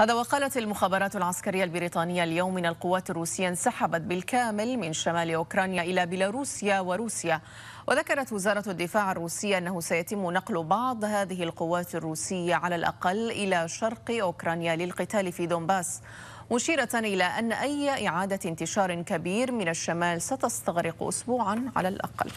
هذا وقالت المخابرات العسكرية البريطانية اليوم إن القوات الروسية انسحبت بالكامل من شمال أوكرانيا إلى بيلاروسيا وروسيا وذكرت وزارة الدفاع الروسية أنه سيتم نقل بعض هذه القوات الروسية على الأقل إلى شرق أوكرانيا للقتال في دونباس مشيرة إلى أن أي إعادة انتشار كبير من الشمال ستستغرق أسبوعا على الأقل